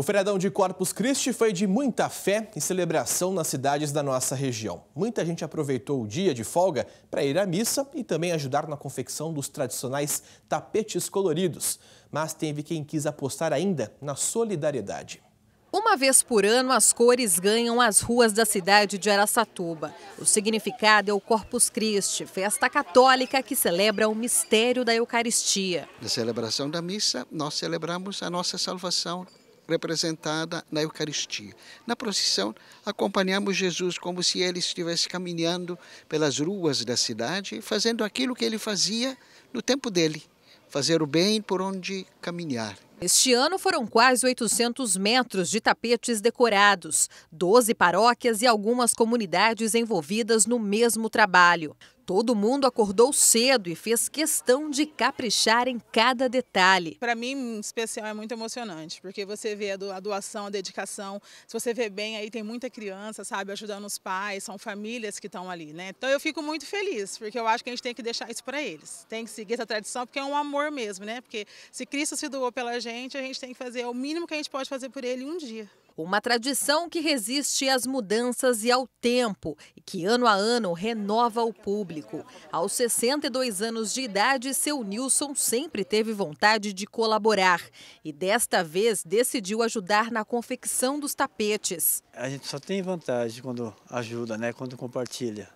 O feriadão de Corpus Christi foi de muita fé e celebração nas cidades da nossa região. Muita gente aproveitou o dia de folga para ir à missa e também ajudar na confecção dos tradicionais tapetes coloridos. Mas teve quem quis apostar ainda na solidariedade. Uma vez por ano, as cores ganham as ruas da cidade de Araçatuba. O significado é o Corpus Christi, festa católica que celebra o mistério da Eucaristia. Na celebração da missa, nós celebramos a nossa salvação representada na Eucaristia. Na procissão, acompanhamos Jesus como se ele estivesse caminhando pelas ruas da cidade, fazendo aquilo que ele fazia no tempo dele, fazer o bem por onde caminhar. Este ano foram quase 800 metros de tapetes decorados, 12 paróquias e algumas comunidades envolvidas no mesmo trabalho. Todo mundo acordou cedo e fez questão de caprichar em cada detalhe. Para mim, em especial, é muito emocionante, porque você vê a doação, a dedicação. Se você vê bem, aí tem muita criança, sabe, ajudando os pais, são famílias que estão ali, né? Então eu fico muito feliz, porque eu acho que a gente tem que deixar isso para eles. Tem que seguir essa tradição, porque é um amor mesmo, né? Porque se Cristo se doou pela gente, gente, a gente tem que fazer o mínimo que a gente pode fazer por ele um dia. Uma tradição que resiste às mudanças e ao tempo e que ano a ano renova o público. Aos 62 anos de idade, seu Nilson sempre teve vontade de colaborar e desta vez decidiu ajudar na confecção dos tapetes. A gente só tem vantagem quando ajuda, né? Quando compartilha.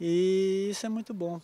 E isso é muito bom.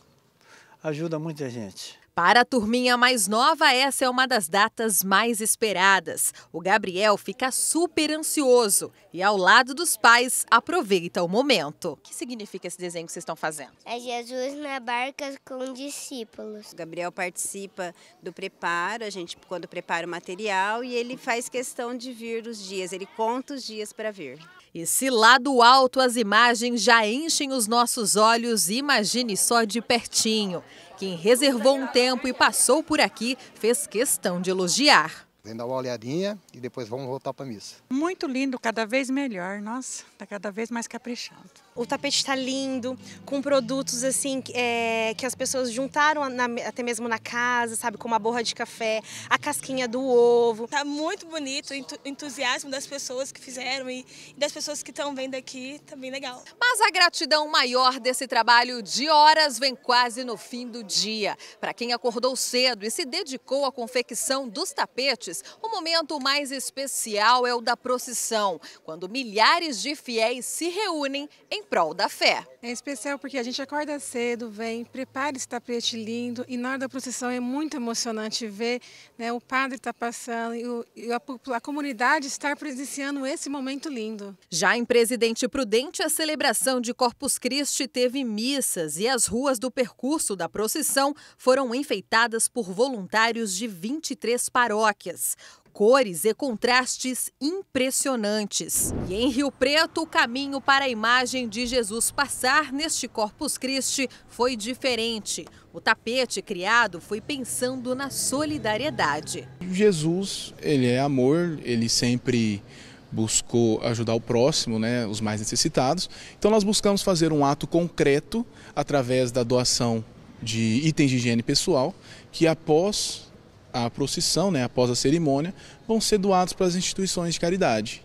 Ajuda muita gente. Para a turminha mais nova, essa é uma das datas mais esperadas. O Gabriel fica super ansioso e, ao lado dos pais, aproveita o momento. O que significa esse desenho que vocês estão fazendo? É Jesus na barca com discípulos. O Gabriel participa do preparo, a gente quando prepara o material e ele faz questão de vir os dias, ele conta os dias para vir. E se lá do alto as imagens já enchem os nossos olhos, imagine só de pertinho. Quem reservou um tempo e passou por aqui fez questão de elogiar. Vem dar uma olhadinha e depois vamos voltar para a missa. Muito lindo, cada vez melhor. Nossa, está cada vez mais caprichado. O tapete está lindo, com produtos assim é, que as pessoas juntaram na, até mesmo na casa, sabe? Como a borra de café, a casquinha do ovo. está muito bonito, o entusiasmo das pessoas que fizeram e, das pessoas que estão vendo aqui, também tá bem legal. Mas a gratidão maior desse trabalho de horas vem quase no fim do dia. Para quem acordou cedo e se dedicou à confecção dos tapetes, o momento mais especial é o da procissão, quando milhares de fiéis se reúnem em prol da fé. É especial porque a gente acorda cedo, vem, prepara esse tapete lindo e na hora da procissão é muito emocionante ver né, o padre estar tá passando e, o, e a, a comunidade estar presenciando esse momento lindo. Já em Presidente Prudente, a celebração de Corpus Christi teve missas e as ruas do percurso da procissão foram enfeitadas por voluntários de 23 paróquias cores. Cores e contrastes impressionantes. E em Rio Preto, o caminho para a imagem de Jesus passar neste Corpus Christi foi diferente. O tapete criado foi pensando na solidariedade. Jesus, ele é amor, ele sempre buscou ajudar o próximo, né, os mais necessitados. Então nós buscamos fazer um ato concreto através da doação de itens de higiene pessoal, que após a procissão, né, após a cerimônia, vão ser doados para as instituições de caridade.